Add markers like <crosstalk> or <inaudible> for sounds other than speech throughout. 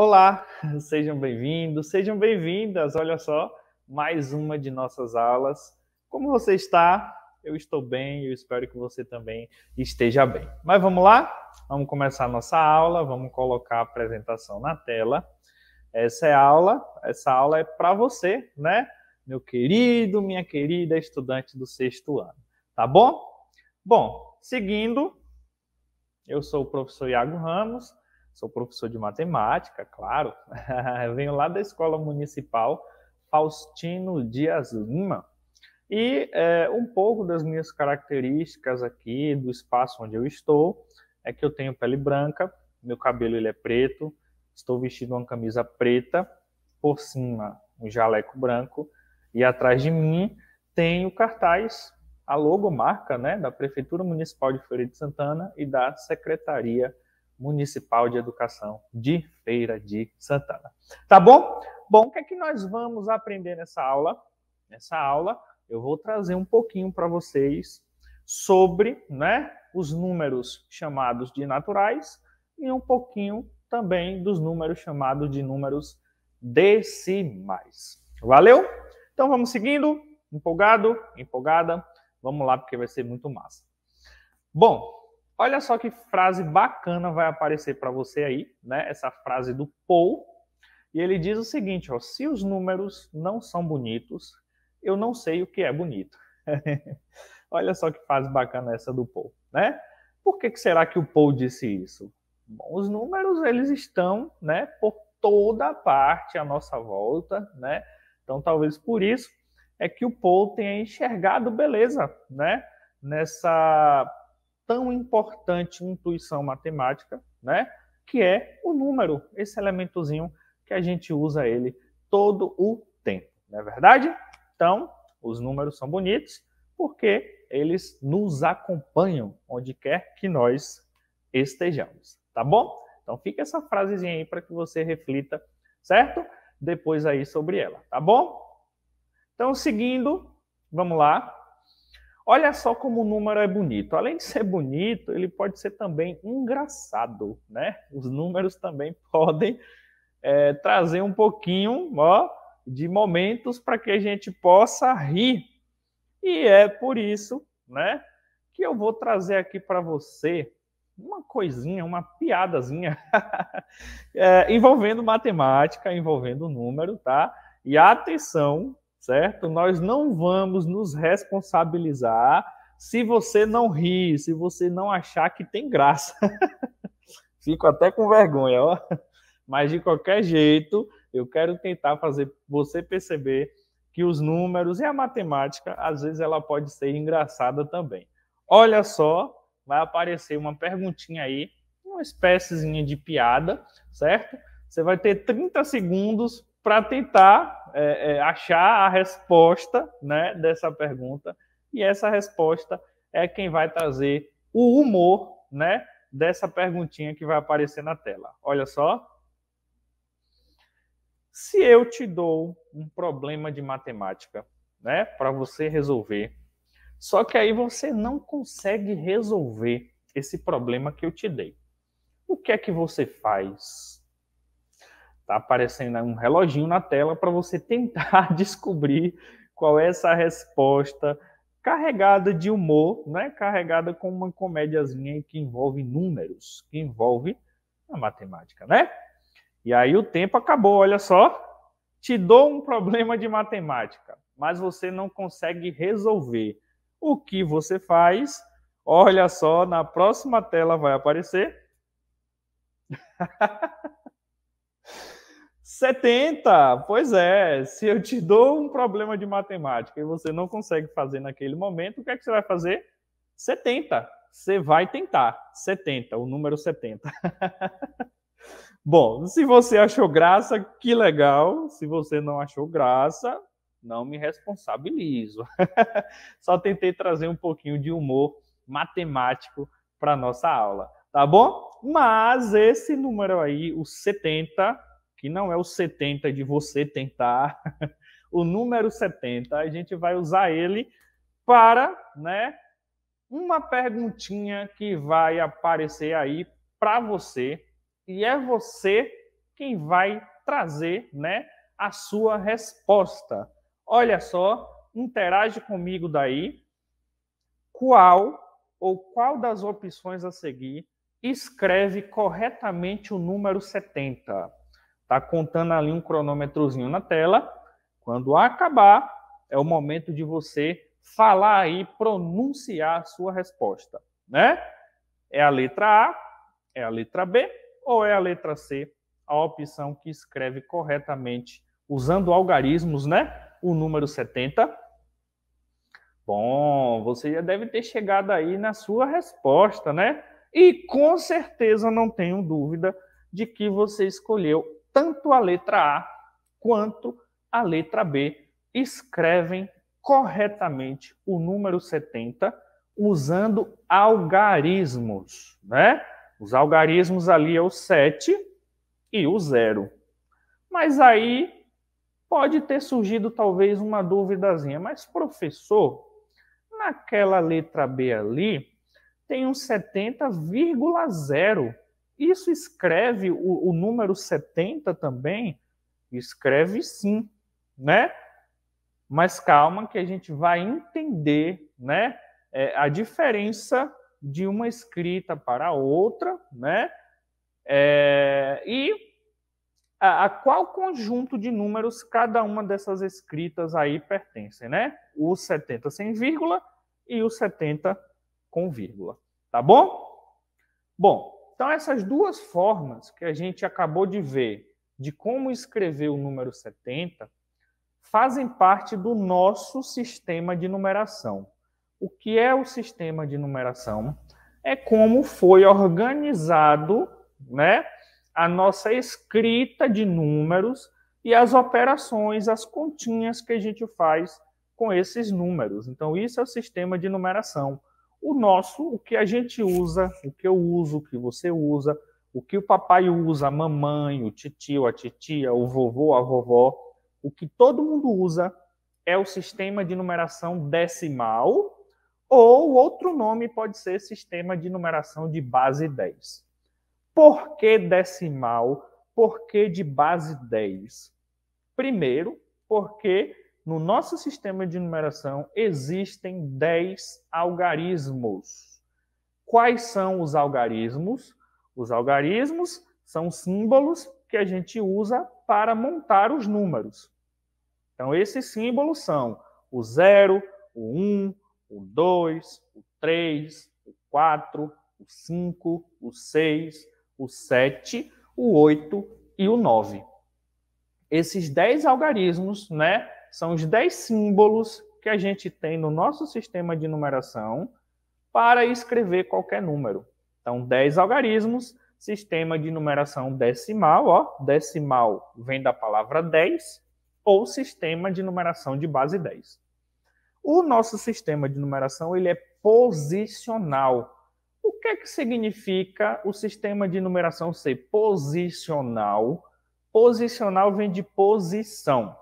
Olá, <laughs> sejam bem-vindos, sejam bem-vindas. Olha só, mais uma de nossas aulas. Como você está? Eu estou bem, eu espero que você também esteja bem. Mas vamos lá? Vamos começar a nossa aula, vamos colocar a apresentação na tela. Essa é a aula, essa aula é para você, né? Meu querido, minha querida estudante do sexto ano, tá bom? Bom, seguindo, eu sou o professor Iago Ramos sou professor de matemática, claro. <laughs> Eu venho lá da Escola Municipal Faustino Dias Lima. E é, um pouco das minhas características aqui do espaço onde eu estou é que eu tenho pele branca, meu cabelo ele é preto, estou vestido uma camisa preta, por cima um jaleco branco e atrás de mim tem o cartaz, a logomarca né, da Prefeitura Municipal de Feira de Santana e da Secretaria Municipal Municipal de Educação de Feira de Santana. Tá bom? Bom, o que é que nós vamos aprender nessa aula? Nessa aula, eu vou trazer um pouquinho para vocês sobre né, os números chamados de naturais e um pouquinho também dos números chamados de números decimais. Valeu? Então vamos seguindo. Empolgado? Empolgada? Vamos lá, porque vai ser muito massa. Bom, Olha só que frase bacana vai aparecer para você aí, né? Essa frase do Paul. E ele diz o seguinte: ó, se os números não são bonitos, eu não sei o que é bonito. <laughs> Olha só que frase bacana essa do Paul, né? Por que, que será que o Paul disse isso? Bom, os números eles estão, né, por toda parte à nossa volta, né? Então talvez por isso é que o Paul tenha enxergado beleza, né? Nessa tão importante intuição matemática, né? Que é o número, esse elementozinho que a gente usa ele todo o tempo, não é verdade? Então, os números são bonitos porque eles nos acompanham onde quer que nós estejamos, tá bom? Então fica essa frasezinha aí para que você reflita, certo? Depois aí sobre ela, tá bom? Então, seguindo, vamos lá. Olha só como o número é bonito. Além de ser bonito, ele pode ser também engraçado, né? Os números também <laughs> podem é, trazer um pouquinho ó, de momentos para que a gente possa rir. E é por isso, né, que eu vou trazer aqui para você uma coisinha, uma piadazinha <laughs> é, envolvendo matemática, envolvendo número, tá? E atenção, certo? Nós não vamos nos responsabilizar se você não rir, se você não achar que tem graça. <laughs> Fico até com vergonha, ó. Mas de qualquer jeito, eu quero tentar fazer você perceber que os números e a matemática, às vezes, ela pode ser engraçada também. Olha só, vai aparecer uma perguntinha aí, uma espéciezinha de piada, certo? Você vai ter 30 segundos para tentar é, é, achar a resposta né, dessa pergunta. E essa resposta é quem vai trazer o humor né, dessa perguntinha que vai aparecer na tela. Olha só. Se eu te dou um problema de matemática né, para você resolver, só que aí você não consegue resolver esse problema que eu te dei. O que é que você faz? Tá aparecendo um reloginho na tela para você <laughs> tentar descobrir qual é essa resposta carregada de humor, né? Carregada com uma comédiazinha que envolve números, que envolve a matemática, né? E aí o tempo acabou, olha só. Te dou um problema de matemática, mas você não consegue resolver. O que você faz? Olha só, na próxima tela vai aparecer <laughs> 70, pois é. Se eu te dou um problema de matemática e você não consegue fazer naquele momento, o que é que você vai fazer? 70. Você vai tentar. 70, o número 70. <laughs> Bom, se você achou graça, que legal. Se você não achou graça, não me responsabilizo. <laughs> Só tentei trazer um pouquinho de humor matemático para nossa aula, tá bom? Mas esse número aí, o 70, que não é o 70 de você tentar, <laughs> o número 70, a gente vai usar ele para, né, uma perguntinha que vai aparecer aí para você e é você quem vai trazer, né, a sua resposta. Olha só, interage comigo daí. Qual ou qual das opções a seguir escreve corretamente o número 70? Está contando ali um cronômetrozinho na tela. Quando acabar, é o momento de você falar e pronunciar a sua resposta, né? É a letra A, é a letra B ou é a letra C? A opção que escreve corretamente usando algarismos, né? O número 70. Bom, você já deve ter chegado aí na sua resposta, né? E com certeza não tenho dúvida de que você escolheu tanto a letra A quanto a letra B escrevem corretamente o número 70 usando algarismos, né? Os algarismos ali é o 7 e o 0. Mas aí pode ter surgido talvez uma duvidazinha, mas professor, naquela letra B ali tem um 70,0 isso escreve o, o número 70 também? Escreve sim, né? Mas calma que a gente vai entender, né? É, a diferença de uma escrita para outra, né? É, e a, a, qual conjunto de números cada uma dessas escritas aí pertence, né? O 70 sem vírgula e o 70 com vírgula, tá bom? Bom, então, essas duas formas que a gente acabou de ver de como escrever o número 70 fazem parte do nosso sistema de numeração. O que é o sistema de numeração? É como foi organizado né, a nossa escrita de números e as operações, as continhas que a gente faz com esses números. Então, isso é o sistema de numeração o nosso, o que a gente usa, o que eu uso, o que você usa, o que o papai usa, a mamãe, o tio a titia, o vovô, a vovó, o que todo mundo usa é o sistema de numeração decimal, ou outro nome pode ser sistema de numeração de base 10. Por que decimal? Por que de base 10? Primeiro, porque no nosso sistema de numeração existem 10 algarismos. Quais são os algarismos? Os algarismos são símbolos que a gente usa para montar os números. Então, esses símbolos são o 0, o 1, um, o 2, o 3, o 4, o 5, o 6, o 7, o 8 e o 9. Esses 10 algarismos, né, são os 10 símbolos que a gente tem no nosso sistema de numeração para escrever qualquer número. Então, 10 algarismos, sistema de numeração decimal, ó, decimal vem da palavra 10, ou sistema de numeração de base 10. O nosso sistema de numeração, ele é posicional. O que é que significa o sistema de numeração ser posicional? Posicional vem de posição.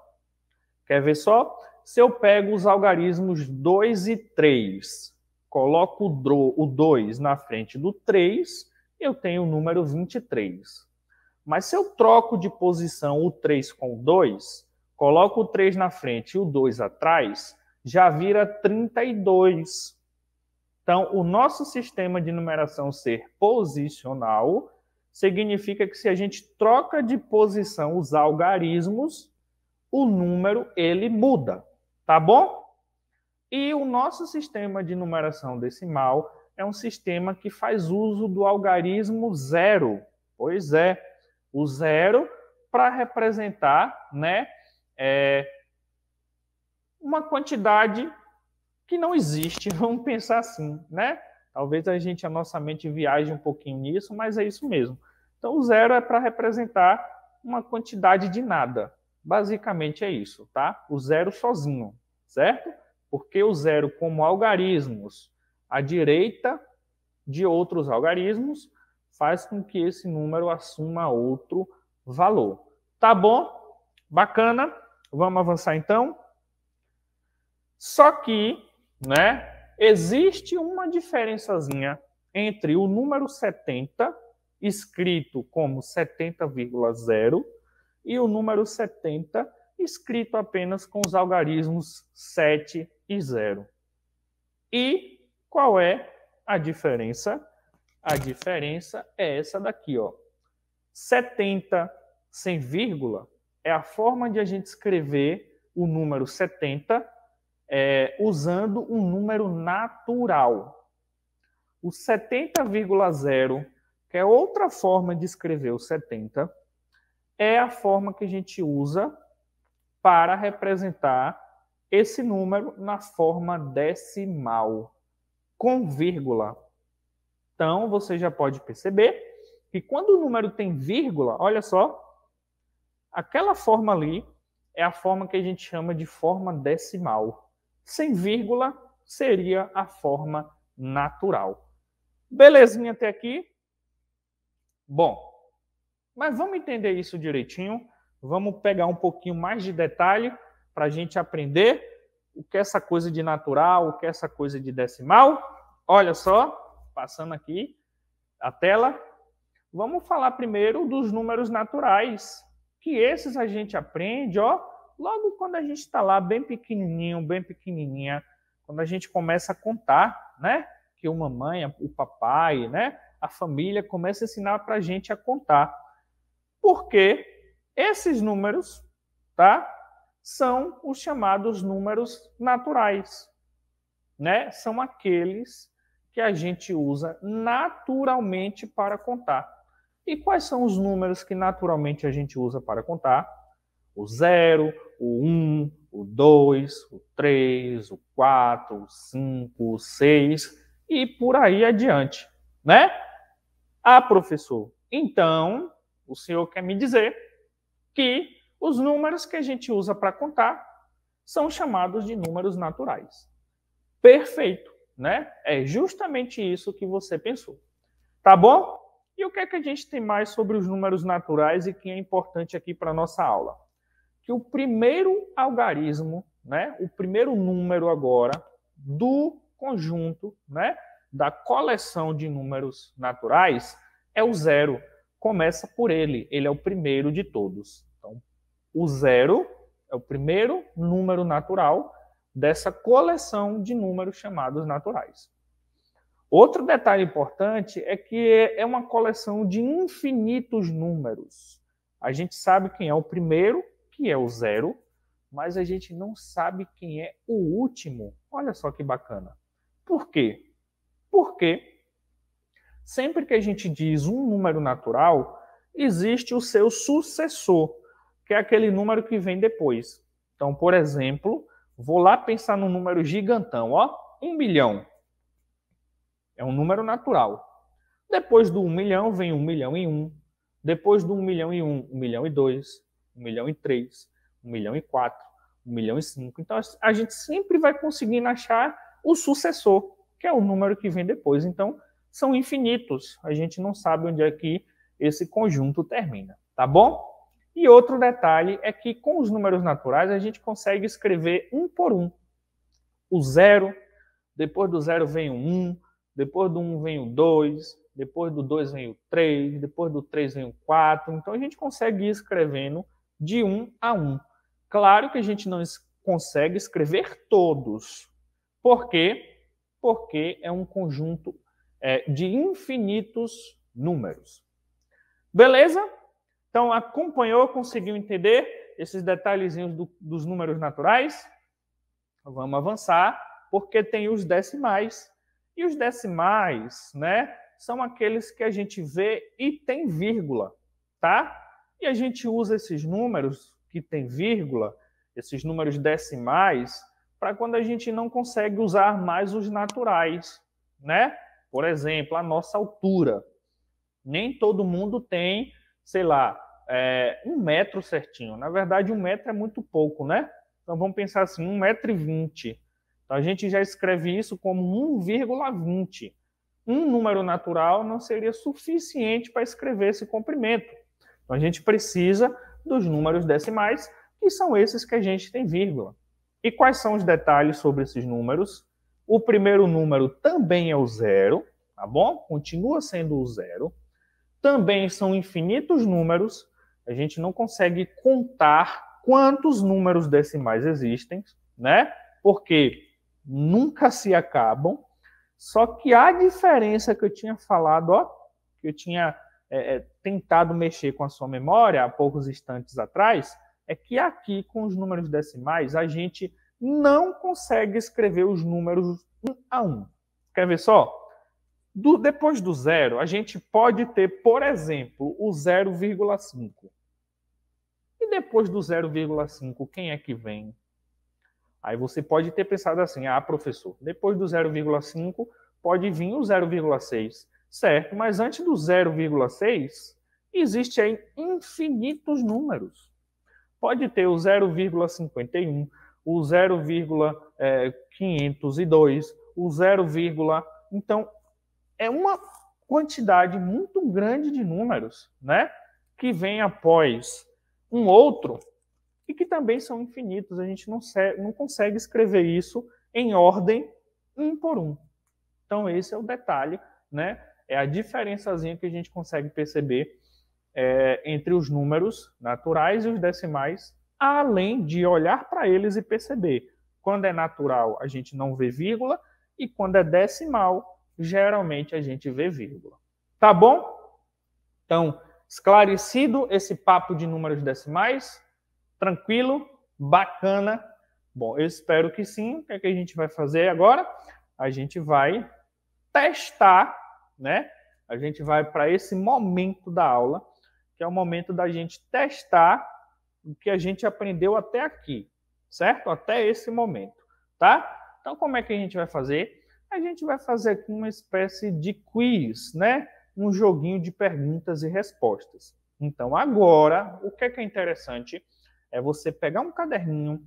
Quer ver só? Se eu pego os algarismos 2 e 3, coloco o 2 na frente do 3, eu tenho o número 23. Mas se eu troco de posição o 3 com o 2, coloco o 3 na frente e o 2 atrás, já vira 32. Então, o nosso sistema de numeração ser posicional significa que se a gente troca de posição os algarismos, o número ele muda, tá bom? E o nosso sistema de numeração decimal é um sistema que faz uso do algarismo zero. Pois é, o zero para representar, né, é, uma quantidade que não existe, <laughs> vamos pensar assim, né? Talvez a gente, a nossa mente viaje um pouquinho nisso, mas é isso mesmo. Então, o zero é para representar uma quantidade de nada, Basicamente é isso, tá? O zero sozinho, certo? Porque o zero, como algarismos à direita de outros algarismos, faz com que esse número assuma outro valor. Tá bom? Bacana. Vamos avançar então. Só que, né, existe uma diferençazinha entre o número 70, escrito como 70,0, e o número 70, escrito apenas com os algarismos 7 e 0. E qual é a diferença? A diferença é essa daqui, ó. 70 sem vírgula é a forma de a gente escrever o número 70 é, usando um número natural. O 70,0, que é outra forma de escrever o 70, é a forma que a gente usa para representar esse número na forma decimal, com vírgula. Então, você já pode perceber que quando o número tem vírgula, olha só, aquela forma ali é a forma que a gente chama de forma decimal. Sem vírgula seria a forma natural. Belezinha até aqui? Bom, mas vamos entender isso direitinho, vamos pegar um pouquinho mais de detalhe para a gente aprender o que é essa coisa de natural, o que é essa coisa de decimal. Olha só, passando aqui a tela, vamos falar primeiro dos números naturais, que esses a gente aprende, ó, logo quando a gente está lá bem pequenininho, bem pequenininha, quando a gente começa a contar, né? Que o mamãe, o papai, né? A família começa a ensinar para a gente a contar porque esses números, tá? São os chamados números naturais, né? São aqueles que a gente usa naturalmente para contar. E quais são os números que naturalmente a gente usa para contar? O 0, o 1, um, o 2, o 3, o 4, o 5, o 6 e por aí adiante, né? Ah, professor, então o senhor quer me dizer que os números que a gente usa para contar são chamados de números naturais. Perfeito, né? É justamente isso que você pensou. Tá bom? E o que é que a gente tem mais sobre os números naturais e que é importante aqui para nossa aula? Que o primeiro algarismo, né, o primeiro número agora do conjunto, né, da coleção de números naturais é o zero começa por ele, ele é o primeiro de todos. Então, o zero é o primeiro número natural dessa coleção de números chamados naturais. Outro detalhe importante é que é uma coleção de infinitos números. A gente sabe quem é o primeiro, que é o zero, mas a gente não sabe quem é o último. Olha só que bacana. Por quê? Porque Sempre que a gente diz um número natural, existe o seu sucessor, que é aquele número que vem depois. Então, por exemplo, vou lá pensar num número gigantão, ó, um milhão. É um número natural. Depois do um milhão vem um milhão e um. Depois do um milhão e um, um milhão e dois, um milhão e três, um milhão e quatro, um milhão e cinco. Então, a gente sempre vai conseguindo achar o sucessor, que é o número que vem depois. Então, são infinitos. A gente não sabe onde é que esse conjunto termina, tá bom? E outro detalhe é que com os números naturais a gente consegue escrever um por um. O zero, depois do zero vem o um, depois do um vem o dois, depois do dois vem o três, depois do três vem o quatro. Então a gente consegue ir escrevendo de um a um. Claro que a gente não consegue escrever todos. Por quê? Porque é um conjunto é, de infinitos números. Beleza? Então, acompanhou, conseguiu entender esses detalhezinhos do, dos números naturais? Vamos avançar, porque tem os decimais. E os decimais, né, são aqueles que a gente vê e tem vírgula, tá? E a gente usa esses números que tem vírgula, esses números decimais, para quando a gente não consegue usar mais os naturais, né? Por exemplo, a nossa altura. Nem todo mundo tem, sei lá, é, um metro certinho. Na verdade, um metro é muito pouco, né? Então vamos pensar assim, um metro e vinte. Então a gente já escreve isso como 1,20. Um número natural não seria suficiente para escrever esse comprimento. Então a gente precisa dos números decimais, que são esses que a gente tem vírgula. E quais são os detalhes sobre esses números? O primeiro número também é o zero, tá bom? Continua sendo o zero. Também são infinitos números. A gente não consegue contar quantos números decimais existem, né? Porque nunca se acabam. Só que a diferença que eu tinha falado, ó, que eu tinha é, é tentado mexer com a sua memória há poucos instantes atrás, é que aqui com os números decimais a gente não consegue escrever os números um a um. Quer ver só? Do, depois do zero, a gente pode ter, por exemplo, o 0,5. E depois do 0,5, quem é que vem? Aí você pode ter pensado assim: ah, professor, depois do 0,5 pode vir o 0,6, certo? Mas antes do 0,6, existem infinitos números. Pode ter o 0,51, o 0,502, é, o 0, então é uma quantidade muito grande de números, né, que vem após um outro e que também são infinitos. A gente não, não consegue escrever isso em ordem um por um. Então esse é o detalhe, né? É a diferençazinha que a gente consegue perceber é, entre os números naturais e os decimais além de olhar para eles e perceber. Quando é natural, a gente não vê vírgula, e quando é decimal, geralmente a gente vê vírgula. Tá bom? Então, esclarecido esse papo de números decimais? Tranquilo? Bacana? Bom, eu espero que sim. O que, é que a gente vai fazer agora? A gente vai testar, né? A gente vai para esse momento da aula, que é o momento da gente testar o que a gente aprendeu até aqui, certo? Até esse momento, tá? Então, como é que a gente vai fazer? A gente vai fazer aqui uma espécie de quiz, né? Um joguinho de perguntas e respostas. Então, agora, o que é, que é interessante é você pegar um caderninho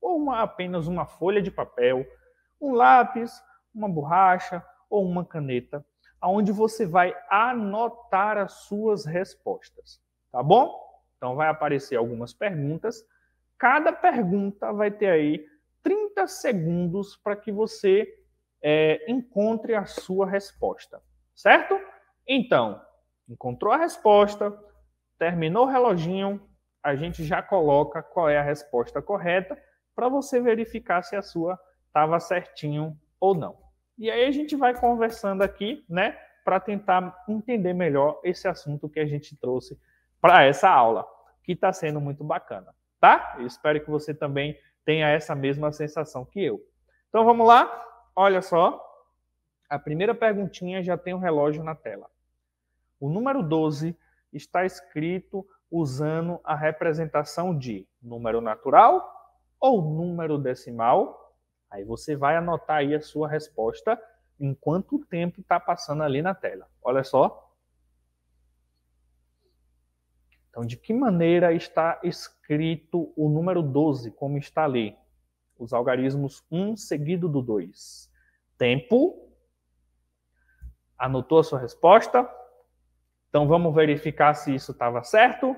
ou uma, apenas uma folha de papel, um lápis, uma borracha ou uma caneta, aonde você vai anotar as suas respostas, tá bom? Então vai aparecer algumas perguntas. Cada pergunta vai ter aí 30 segundos para que você é, encontre a sua resposta, certo? Então, encontrou a resposta, terminou o reloginho, a gente já coloca qual é a resposta correta para você verificar se a sua estava certinho ou não. E aí a gente vai conversando aqui, né, para tentar entender melhor esse assunto que a gente trouxe para essa aula que está sendo muito bacana, tá? Eu espero que você também tenha essa mesma sensação que eu. Então vamos lá? Olha só. A primeira perguntinha já tem o um relógio na tela. O número 12 está escrito usando a representação de número natural ou número decimal. Aí você vai anotar aí a sua resposta enquanto o tempo está passando ali na tela. Olha só. Então, de que maneira está escrito o número 12, como está ali? Os algarismos 1 seguido do 2. Tempo. Anotou a sua resposta? Então, vamos verificar se isso estava certo.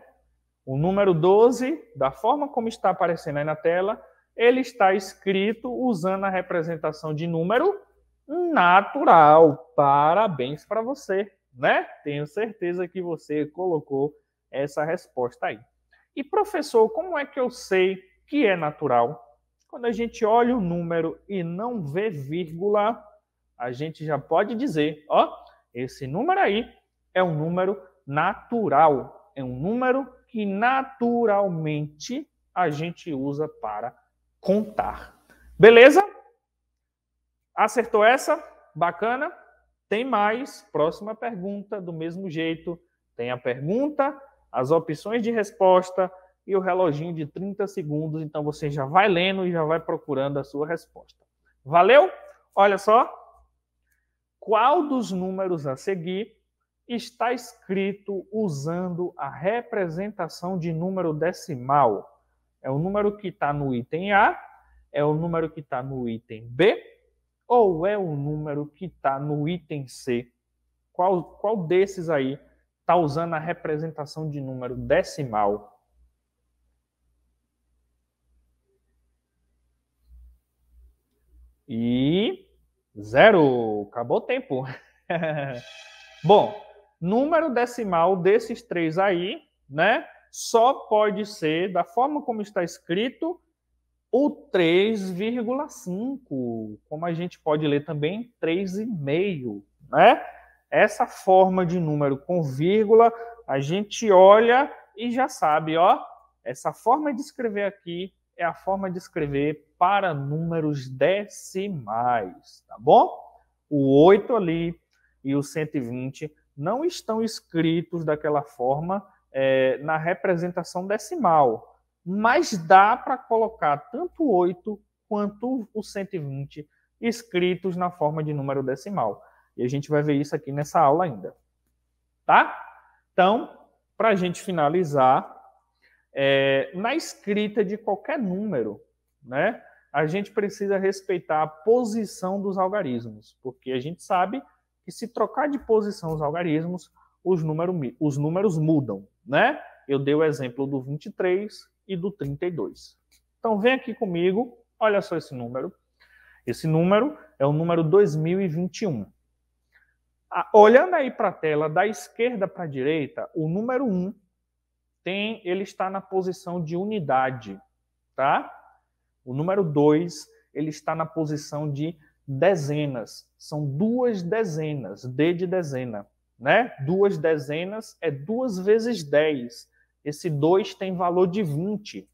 O número 12, da forma como está aparecendo aí na tela, ele está escrito usando a representação de número natural. Parabéns para você, né? Tenho certeza que você colocou essa resposta aí. E professor, como é que eu sei que é natural? Quando a gente olha o número e não vê vírgula, a gente já pode dizer, ó, esse número aí é um número natural, é um número que naturalmente a gente usa para contar. Beleza? Acertou essa? Bacana? Tem mais. Próxima pergunta, do mesmo jeito. Tem a pergunta as opções de resposta e o reloginho de 30 segundos. Então você já vai lendo e já vai procurando a sua resposta. Valeu? Olha só. Qual dos números a seguir está escrito usando a representação de número decimal? É o número que está no item A, é o número que está no item B ou é o número que está no item C? Qual, qual desses aí está usando a representação de número decimal E zero. Acabou o tempo. <laughs> Bom, número decimal desses três aí, né? Só pode ser, da forma como está escrito, o 3,5. Como a gente pode ler também, 3,5, né? essa forma de número com vírgula, a gente olha e já sabe, ó, essa forma de escrever aqui é a forma de escrever para números decimais, tá bom? O 8 ali e o 120 não estão escritos daquela forma é, na representação decimal, mas dá para colocar tanto o 8 quanto o 120 escritos na forma de número decimal. E a gente vai ver isso aqui nessa aula ainda. Tá? Então, para a gente finalizar, é, na escrita de qualquer número, né, a gente precisa respeitar a posição dos algarismos, porque a gente sabe que se trocar de posição os algarismos, os, número, os números mudam, né? Eu dei o exemplo do 23 e do 32. Então, vem aqui comigo, olha só esse número. Esse número é o número 2021 olhando aí para a tela, da esquerda para a direita, o número 1 tem, ele está na posição de unidade, tá? O número 2, ele está na posição de dezenas. São duas dezenas, D de dezena, né? Duas dezenas é duas vezes 10. Esse 2 tem valor de 20.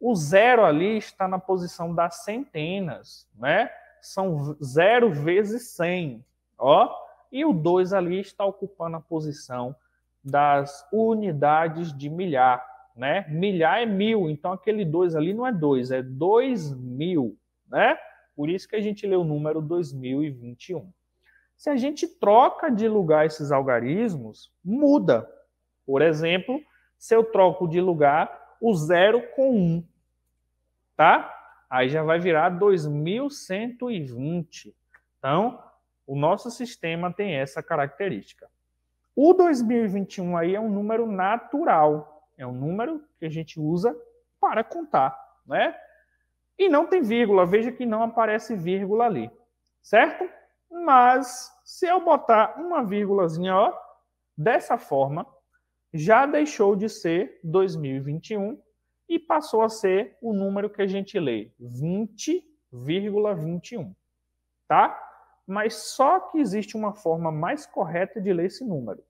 O zero ali está na posição das centenas, né? São zero vezes 100, ó e o 2 ali está ocupando a posição das unidades de milhar, né? Milhar é mil, então aquele 2 ali não é 2, é 2000, né? Por isso que a gente lê o número 2021. Se a gente troca de lugar esses algarismos, muda. Por exemplo, se eu troco de lugar o 0 com 1, um, tá? Aí já vai virar 2120. Então, o nosso sistema tem essa característica. O 2021 aí é um número natural, é um número que a gente usa para contar, né? E não tem vírgula, veja que não aparece vírgula ali, certo? Mas se eu botar uma vírgulazinha, ó, dessa forma, já deixou de ser 2021 e passou a ser o número que a gente lê, 20,21, tá? mas só que existe uma forma mais correta de ler esse número.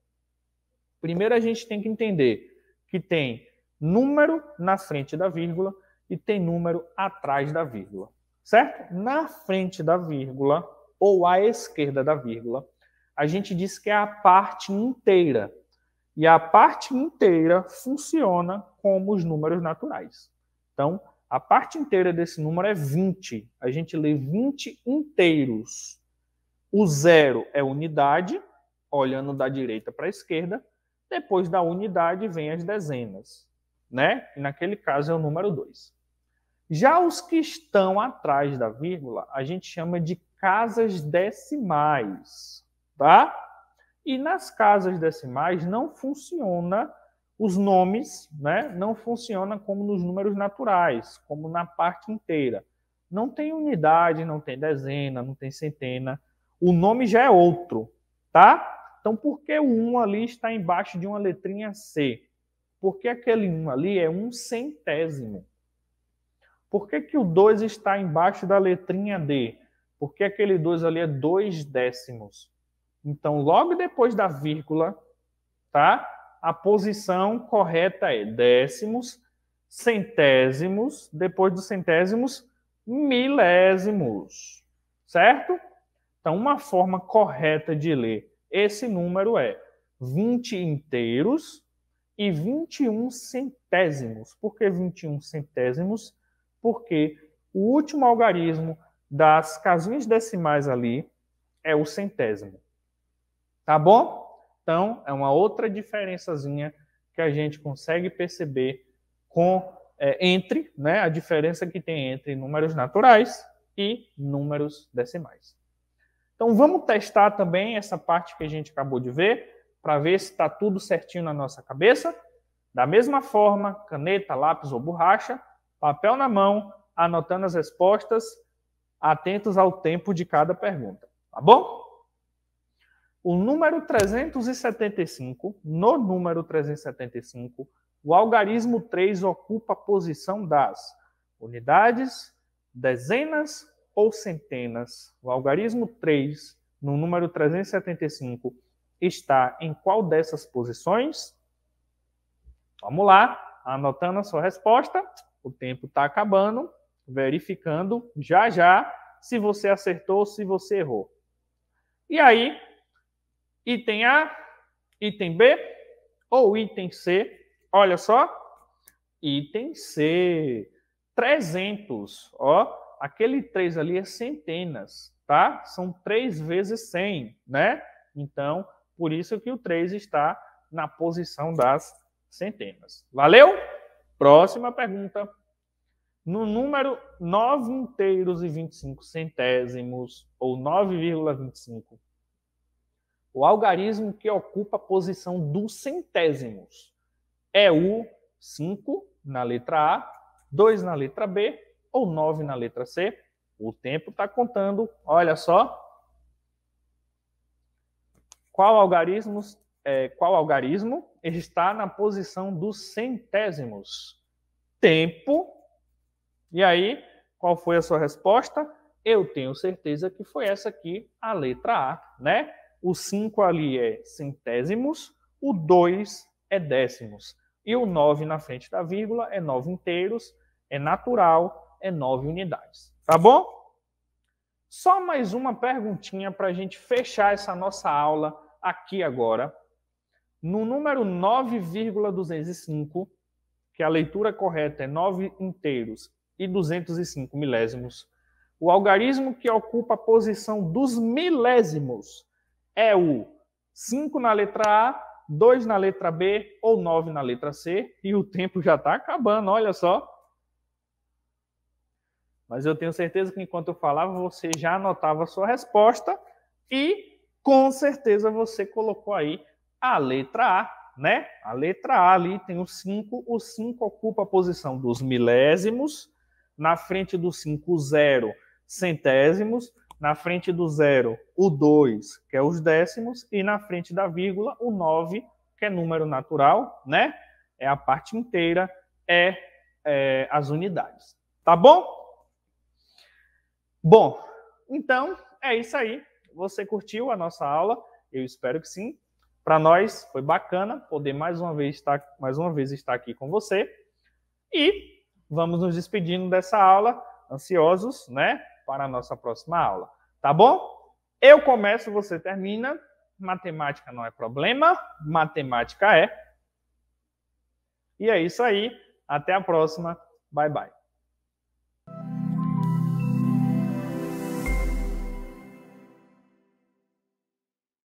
Primeiro a gente tem que entender que tem número na frente da vírgula e tem número atrás da vírgula, certo? Na frente da vírgula ou à esquerda da vírgula, a gente diz que é a parte inteira. E a parte inteira funciona como os números naturais. Então, a parte inteira desse número é 20. A gente lê 20 inteiros. O zero é unidade, olhando da direita para a esquerda. Depois da unidade vem as dezenas, né? E naquele caso é o número 2. Já os que estão atrás da vírgula, a gente chama de casas decimais, tá? E nas casas decimais não funciona os nomes, né? Não funciona como nos números naturais, como na parte inteira. Não tem unidade, não tem dezena, não tem centena o nome já é outro, tá? Então, por que o 1 ali está embaixo de uma letrinha C? Porque aquele 1 ali é um centésimo. Por que, que o 2 está embaixo da letrinha D? Porque aquele 2 ali é dois décimos. Então, logo depois da vírgula, tá? A posição correta é décimos, centésimos, depois dos centésimos, milésimos. Certo? Então, uma forma correta de ler esse número é 20 inteiros e 21 centésimos. Por que 21 centésimos? Porque o último algarismo das casinhas decimais ali é o centésimo. Tá bom? Então, é uma outra diferençazinha que a gente consegue perceber com é, entre, né, a diferença que tem entre números naturais e números decimais. Então vamos testar também essa parte que a gente acabou de ver, para ver se está tudo certinho na nossa cabeça. Da mesma forma, caneta, lápis ou borracha, papel na mão, anotando as respostas, atentos ao tempo de cada pergunta, tá bom? O número 375, no número 375, o algarismo 3 ocupa a posição das unidades, dezenas ou centenas. O algarismo 3, no número 375, está em qual dessas posições? Vamos lá, anotando a sua resposta. O tempo está acabando, verificando já já se você acertou ou se você errou. E aí, item A, item B ou item C? Olha só, item C, 300, ó aquele 3 ali é centenas, tá? São 3 vezes 100, né? Então, por isso que o 3 está na posição das centenas. Valeu? Próxima pergunta. No número 9 inteiros e 25 centésimos, ou 9,25, o algarismo que ocupa a posição dos centésimos é o 5 na letra A, 2 na letra B ou 9 na letra C. O tempo está contando. Olha só. Qual algarismo, é, qual algarismo está na posição dos centésimos? Tempo. E aí, qual foi a sua resposta? Eu tenho certeza que foi essa aqui, a letra A, né? O 5 ali é centésimos, o 2 é décimos. E o 9 na frente da vírgula é 9 inteiros, é natural, é 9 unidades. Tá bom? Só mais uma perguntinha para a gente fechar essa nossa aula aqui agora. No número 9,205, que a leitura correta é 9 inteiros e 205 milésimos, o algarismo que ocupa a posição dos milésimos é o 5 na letra A, 2 na letra B ou 9 na letra C. E o tempo já está acabando, olha só. Mas eu tenho certeza que enquanto eu falava, você já anotava a sua resposta e com certeza você colocou aí a letra A, né? A letra A ali tem o 5, o 5 ocupa a posição dos milésimos, na frente do 5, 0, centésimos, na frente do 0, o 2, que é os décimos, e na frente da vírgula, o 9, que é número natural, né? É a parte inteira, é, é as unidades. Tá bom? Bom, então é isso aí. Você curtiu a nossa aula? Eu espero que sim. Para nós foi bacana poder mais uma vez estar mais uma vez estar aqui com você. E vamos nos despedindo dessa aula, ansiosos, né, para a nossa próxima aula. Tá bom? Eu começo, você termina. Matemática não é problema, matemática é. E é isso aí. Até a próxima. Bye bye.